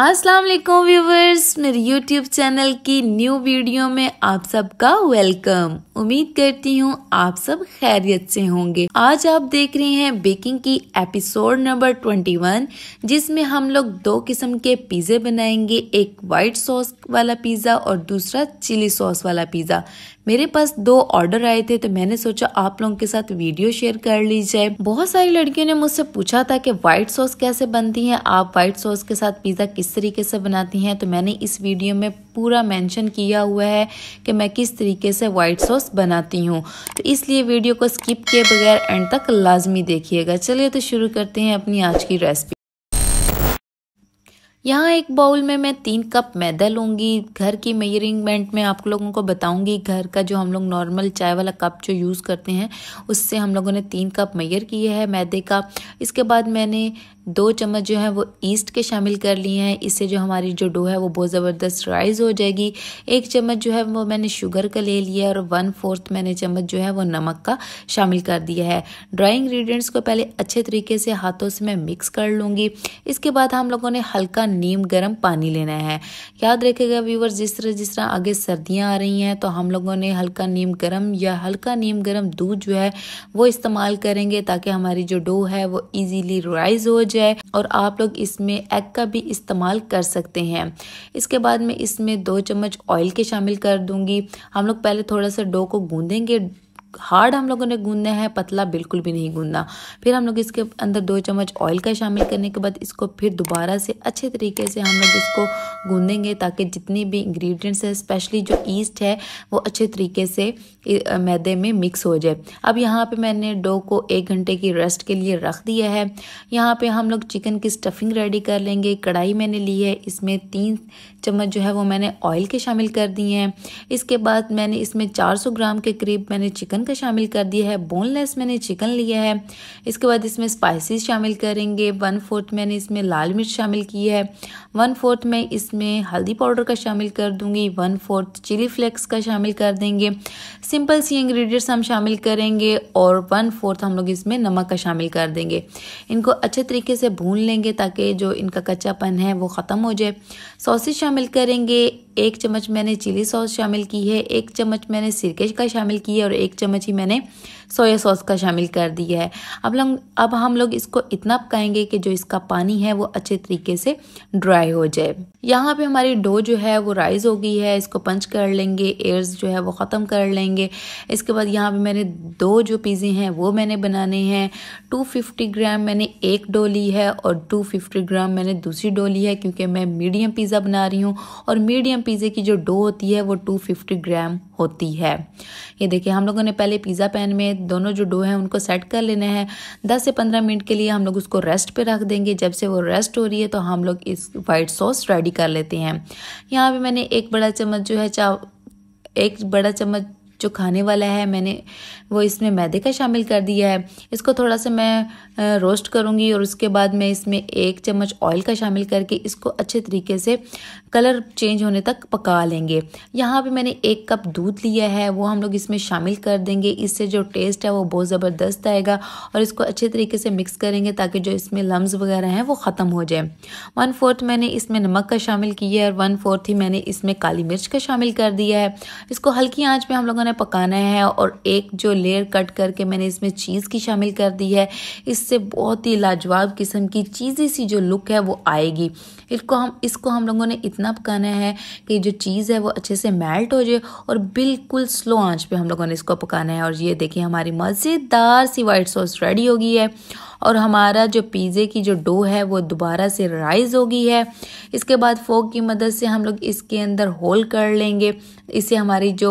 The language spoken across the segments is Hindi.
अस्सलाम वालेकुम व्यूवर्स मेरे यूट्यूब चैनल की न्यू वीडियो में आप सबका वेलकम उम्मीद करती हूँ आप सब खैरियत से होंगे आज आप देख रहे हैं बेकिंग की एपिसोड नंबर 21 जिसमें हम लोग दो किस्म के पिज़्ज़े बनाएंगे एक वाइट सॉस वाला पिज़्ज़ा और दूसरा चिली सॉस वाला पिज़्ज़ा मेरे पास दो ऑर्डर आए थे तो मैंने सोचा आप लोगों के साथ वीडियो शेयर कर ली जाए बहुत सारी लड़कियों ने मुझसे पूछा था की व्हाइट सॉस कैसे बनती है आप व्हाइट सॉस के साथ पिज़्ज़ा इस तरीके से बनाती हैं तो मैंने इस वीडियो में पूरा मेंशन किया हुआ है कि मैं किस तरीके से वाइट सॉस बनाती हूँ तो इसलिए वीडियो को स्किप किए बगैर एंड तक लाजमी देखिएगा चलिए तो शुरू करते हैं अपनी आज की रेसिपी यहाँ एक बाउल में मैं तीन कप मैदा लूँगी घर की मेजरिंगमेंट में आप लोगों को बताऊँगी घर का जो हम लोग नॉर्मल चाय वाला कप जो यूज़ करते हैं उससे हम लोगों ने तीन कप मेयर किया है मैदे का इसके बाद मैंने दो चम्मच जो है वो ईस्ट के शामिल कर लिए हैं इससे जो हमारी जो डो है वो बहुत ज़बरदस्त राइज हो जाएगी एक चम्मच जो है वो मैंने शुगर का ले लिया और वन फोर्थ मैंने चम्मच जो है वो नमक का शामिल कर दिया है ड्राई इंग्रेडिएंट्स को पहले अच्छे तरीके से हाथों से मैं मिक्स कर लूँगी इसके बाद हम लोगों ने हल्का नीम गर्म पानी लेना है याद रखेगा व्यूवर जिस तरह जिस तरह आगे सर्दियाँ आ रही हैं तो हम लोगों ने हल्का नीम गर्म या हल्का नीम गर्म दूध जो है वो इस्तेमाल करेंगे ताकि हमारी जो डो है वो ईजीली राइज हो जाए और आप लोग इसमें एग का भी इस्तेमाल कर सकते हैं इसके बाद मैं इसमें दो चम्मच ऑयल के शामिल कर दूंगी हम लोग पहले थोड़ा सा डो को गूंदेंगे हार्ड हम लोगों ने गूंदने है पतला बिल्कुल भी नहीं गूंदना फिर हम लोग इसके अंदर दो चम्मच ऑयल का शामिल करने के बाद इसको फिर दोबारा से अच्छे तरीके से हम लोग इसको गूंदेंगे ताकि जितने भी इंग्रेडिएंट्स हैं स्पेशली जो ईस्ट है वो अच्छे तरीके से मैदे में मिक्स हो जाए अब यहाँ पर मैंने डो को एक घंटे की रेस्ट के लिए रख दिया है यहाँ पर हम लोग चिकन की स्टफिंग रेडी कर लेंगे कढ़ाई मैंने ली है इसमें तीन चम्मच जो है वो मैंने ऑयल के शामिल कर दिए हैं इसके बाद मैंने इसमें चार ग्राम के करीब मैंने चिकन श्रीरंग शामिल कर दिया है बोनलेस मैंने चिकन लिया है इसके बाद इसमें स्पाइसेस शामिल करेंगे वन फोर्थ मैंने इसमें लाल मिर्च शामिल की है वन फोर्थ मैं इसमें हल्दी पाउडर का शामिल कर दूंगी वन फोर्थ चिली फ्लेक्स का शामिल कर देंगे सिंपल सी इंग्रेडिएंट्स हम शामिल करेंगे और वन फोर्थ हम लोग इसमें नमक का शामिल कर देंगे इनको अच्छे तरीके से भून लेंगे ताकि जो इनका कच्चापन है वो ख़त्म हो जाए सॉसेज शामिल करेंगे एक चम्मच मैंने चिली सॉस शामिल की है एक चम्मच मैंने सिरके का शामिल की है और एक चम्मच ही मैंने सोया सॉस का शामिल कर दिया है अब हम अब हम लोग इसको इतना पकाएंगे कि जो इसका पानी है वो अच्छे तरीके से ड्राई हो जाए यहाँ पे हमारी डो जो है वो राइज़ हो गई है इसको पंच कर लेंगे एयर्स जो है वो ख़त्म कर लेंगे इसके बाद यहाँ पे मैंने दो जो पीज़े हैं वो मैंने बनाने हैं 250 ग्राम मैंने एक डो ली है और 250 ग्राम मैंने दूसरी डो ली है क्योंकि मैं मीडियम पिज़्ज़ा बना रही हूँ और मीडियम पिज़्ज़े की जो डो होती है वो टू ग्राम होती है ये देखिए हम लोगों ने पहले पिज़्ज़ा पैन में दोनों जो डो हैं उनको सेट कर लेना है दस से पंद्रह मिनट के लिए हम लोग उसको रेस्ट पे रख देंगे जब से वो रेस्ट हो रही है तो हम लोग इस वाइट सॉस रेडी कर लेते हैं यहाँ पर मैंने एक बड़ा चम्मच जो है चाव एक बड़ा चम्मच जो खाने वाला है मैंने वो इसमें मैदे का शामिल कर दिया है इसको थोड़ा सा मैं रोस्ट करूँगी और उसके बाद मैं इसमें एक चम्मच ऑयल का शामिल करके इसको अच्छे तरीके से कलर चेंज होने तक पका लेंगे यहाँ पे मैंने एक कप दूध लिया है वो हम लोग इसमें शामिल कर देंगे इससे जो टेस्ट है वो बहुत ज़बरदस्त आएगा और इसको अच्छे तरीके से मिक्स करेंगे ताकि जो इसमें लम्स वगैरह हैं वो ख़त्म हो जाए वन फोर्थ मैंने इसमें नमक का शामिल किया है और वन फोर्थ ही मैंने इसमें काली मिर्च का शामिल कर दिया है इसको हल्की आँच में हम लोगों ने पकाना है और एक जो लेयर कट करके मैंने इसमें चीज़ की शामिल कर दी है इससे बहुत ही लाजवाब किस्म की चीज़ी सी जो लुक है वो आएगी इसको हम इसको हम लोगों ने इतना पकाना है कि जो चीज़ है वो अच्छे से मेल्ट हो जाए और बिल्कुल स्लो आंच पे हम लोगों ने इसको पकाना है और ये देखिए हमारी मज़ेदार सी वाइट सॉस रेडी हो गई है और हमारा जो पिज़्ज़े की जो डो है वो दोबारा से राइज़ हो गई है इसके बाद फोक की मदद से हम लोग इसके अंदर होल कर लेंगे इससे हमारी जो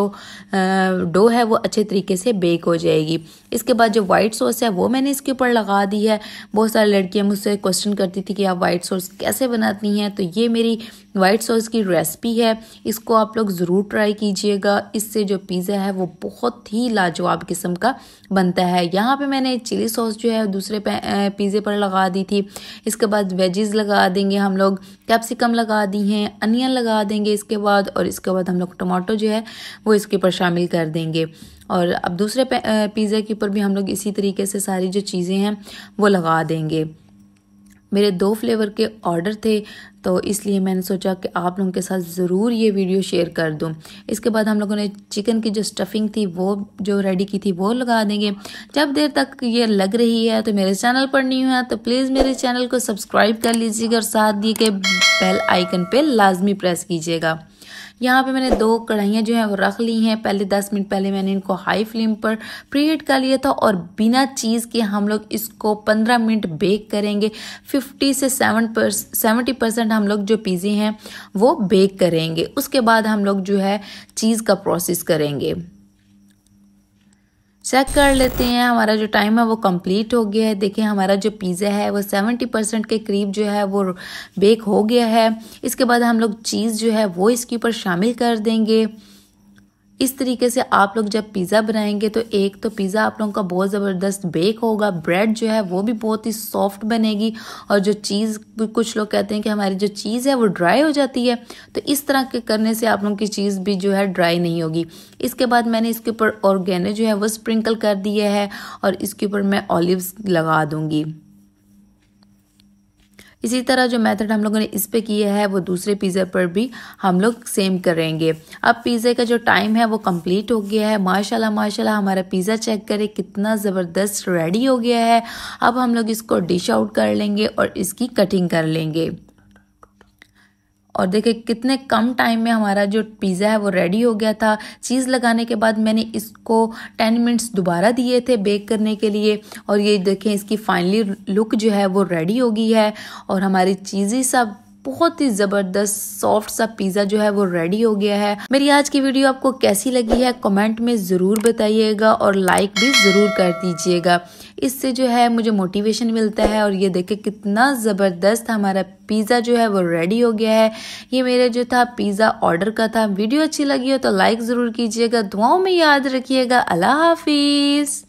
डो है वो अच्छे तरीके से बेक हो जाएगी इसके बाद जो वाइट सॉस है वो मैंने इसके ऊपर लगा दी है बहुत सारी लड़कियाँ मुझसे क्वेश्चन करती थी कि आप वाइट सॉस कैसे बनाती हैं तो ये मेरी वाइट सॉस की रेसिपी है इसको आप लोग ज़रूर ट्राई कीजिएगा इससे जो पिज़्ज़ा है वो बहुत ही लाजवाब किस्म का बनता है यहाँ पे मैंने चिली सॉस जो है दूसरे पिज़्ज़े पर लगा दी थी इसके बाद वेजेस लगा देंगे हम लोग कैप्सिकम लगा दी हैं अनियन लगा देंगे इसके बाद और इसके बाद हम लोग टमाटो जो है वो इसके ऊपर शामिल कर देंगे और अब दूसरे पिज़्ज़े के ऊपर भी हम लोग इसी तरीके से सारी जो चीज़ें हैं वो लगा देंगे मेरे दो फ्लेवर के ऑर्डर थे तो इसलिए मैंने सोचा कि आप लोगों के साथ ज़रूर ये वीडियो शेयर कर दूं इसके बाद हम लोगों ने चिकन की जो स्टफिंग थी वो जो रेडी की थी वो लगा देंगे जब देर तक ये लग रही है तो मेरे चैनल पर नहीं हुआ तो प्लीज़ मेरे चैनल को सब्सक्राइब कर लीजिएगा और साथ दिए के बेल आइकन पे लाजमी प्रेस कीजिएगा यहाँ पे मैंने दो कढ़ाइयाँ जो हैं वो रख ली हैं पहले दस मिनट पहले मैंने इनको हाई फ्लेम पर प्रीहीट कर लिया था और बिना चीज़ के हम लोग इसको पंद्रह मिनट बेक करेंगे फिफ्टी से सेवन पर सेवेंटी परसेंट हम लोग जो पिज़्ज़े हैं वो बेक करेंगे उसके बाद हम लोग जो है चीज़ का प्रोसेस करेंगे चेक कर लेते हैं हमारा जो टाइम है वो कंप्लीट हो गया है देखिए हमारा जो पिज़्ज़ा है वो सेवेंटी परसेंट के करीब जो है वो बेक हो गया है इसके बाद हम लोग चीज़ जो है वो इसके ऊपर शामिल कर देंगे इस तरीके से आप लोग जब पिज़्ज़ा बनाएंगे तो एक तो पिज़्ज़ा आप लोगों का बहुत ज़बरदस्त बेक होगा ब्रेड जो है वो भी बहुत ही सॉफ्ट बनेगी और जो चीज़ कुछ लोग कहते हैं कि हमारी जो चीज़ है वो ड्राई हो जाती है तो इस तरह के करने से आप लोगों की चीज़ भी जो है ड्राई नहीं होगी इसके बाद मैंने इसके ऊपर ऑर्गेनो जो है वो स्प्रिंकल कर दिया है और इसके ऊपर मैं ऑलिव लगा दूँगी इसी तरह जो मेथड हम लोगों ने इस पर किया है वो दूसरे पिज़्ज़े पर भी हम लोग सेम करेंगे अब पिज़्ज़े का जो टाइम है वो कंप्लीट हो गया है माशाल्लाह माशाल्लाह हमारा पिज़्ज़ा चेक करें कितना ज़बरदस्त रेडी हो गया है अब हम लोग इसको डिश आउट कर लेंगे और इसकी कटिंग कर लेंगे और देखें कितने कम टाइम में हमारा जो पिज़्ज़ा है वो रेडी हो गया था चीज़ लगाने के बाद मैंने इसको टेन मिनट्स दोबारा दिए थे बेक करने के लिए और ये देखें इसकी फाइनली लुक जो है वो रेडी हो गई है और हमारी चीज़ी सब बहुत ही ज़बरदस्त सॉफ्ट सा पिज़्ज़ा जो है वो रेडी हो गया है मेरी आज की वीडियो आपको कैसी लगी है कमेंट में ज़रूर बताइएगा और लाइक भी ज़रूर कर दीजिएगा इससे जो है मुझे मोटिवेशन मिलता है और ये देखे कितना ज़बरदस्त हमारा पिज़्ज़ा जो है वो रेडी हो गया है ये मेरा जो था पिज़्ज़ा ऑर्डर का था वीडियो अच्छी लगी हो तो लाइक ज़रूर कीजिएगा दुआओं में याद रखिएगा अल्लाह हाफिज़